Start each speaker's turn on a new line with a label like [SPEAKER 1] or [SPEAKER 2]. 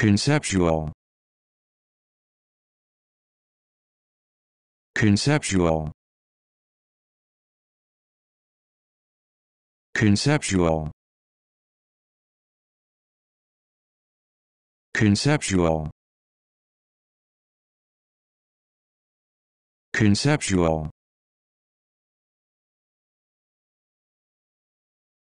[SPEAKER 1] Conceptual Conceptual Conceptual Conceptual Conceptual